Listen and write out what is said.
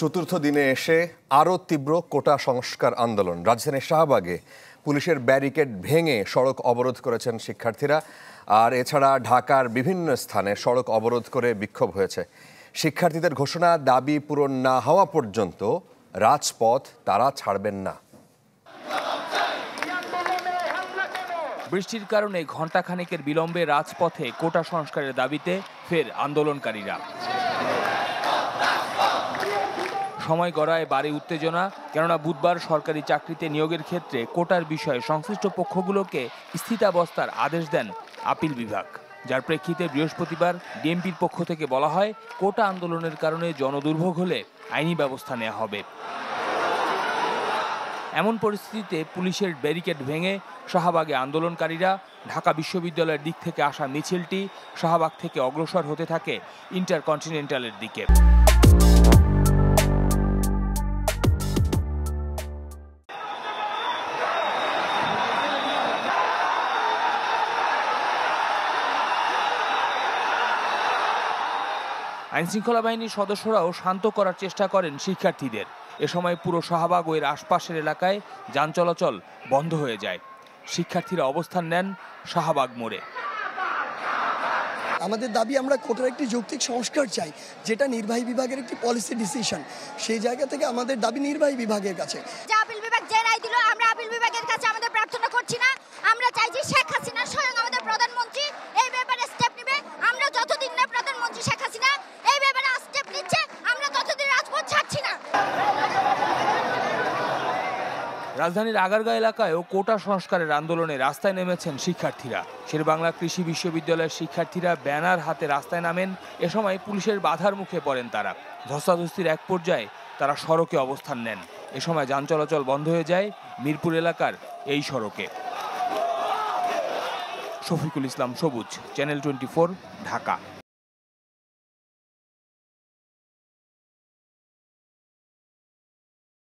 চতুর্থ দিনে এসে আরও তীব্র কোটা সংস্কার আন্দোলন রাজধানীর শাহবাগে পুলিশের ব্যারিকেড ভেঙে সড়ক অবরোধ করেছেন শিক্ষার্থীরা আর এছাড়া ঢাকার বিভিন্ন স্থানে সড়ক অবরোধ করে বিক্ষোভ হয়েছে শিক্ষার্থীদের ঘোষণা দাবি পূরণ না হওয়া পর্যন্ত রাজপথ তারা ছাড়বেন না বৃষ্টির কারণে ঘণ্টাখানেকের বিলম্বে রাজপথে কোটা সংস্কারের দাবিতে ফের আন্দোলনকারীরা সময় গড়ায় বাড়ি উত্তেজনা কেননা বুধবার সরকারি চাকরিতে নিয়োগের ক্ষেত্রে কোটার বিষয়ে সংশ্লিষ্ট পক্ষগুলোকে স্থিতাবস্থার আদেশ দেন আপিল বিভাগ যার প্রেক্ষিতে বৃহস্পতিবার ডিএমপির পক্ষ থেকে বলা হয় কোটা আন্দোলনের কারণে জনদুর্ভোগ হলে আইনি ব্যবস্থা নেওয়া হবে এমন পরিস্থিতিতে পুলিশের ব্যারিকেড ভেঙে শাহবাগে আন্দোলনকারীরা ঢাকা বিশ্ববিদ্যালয়ের দিক থেকে আসা মিছিলটি শাহবাগ থেকে অগ্রসর হতে থাকে ইন্টারকন্টিনেন্টালের দিকে আইনশৃঙ্খলা বাহিনীর সদস্যরাও শান্ত করার চেষ্টা করেন শিক্ষার্থীদের এ সময় পুরো শাহবাগ ও এর আশপাশের এলাকায় যান চলাচল বন্ধ হয়ে যায় শিক্ষার্থীরা অবস্থান নেন শাহবাগ মোড়ে আমাদের দাবি আমরা কোটার একটি যৌক্তিক সংস্কার চাই যেটা নির্বাহী বিভাগের একটি পলিসি ডিসিশন সেই জায়গা থেকে আমাদের দাবি নির্বাহী বিভাগের কাছে রাজধানীর আগারগা এলাকায়ও কোটা সংস্কারের আন্দোলনে রাস্তায় নেমেছেন শিক্ষার্থীরা শেরবাংলা কৃষি বিশ্ববিদ্যালয়ের শিক্ষার্থীরা ব্যানার হাতে রাস্তায় নামেন এ সময় পুলিশের বাধার মুখে পড়েন তারা ধস্তাধস্তির এক পর্যায়ে তারা সড়কে অবস্থান নেন এ সময় যান চলাচল বন্ধ হয়ে যায় মিরপুর এলাকার এই সড়কে শফিকুল ইসলাম সবুজ চ্যানেল টোয়েন্টি ঢাকা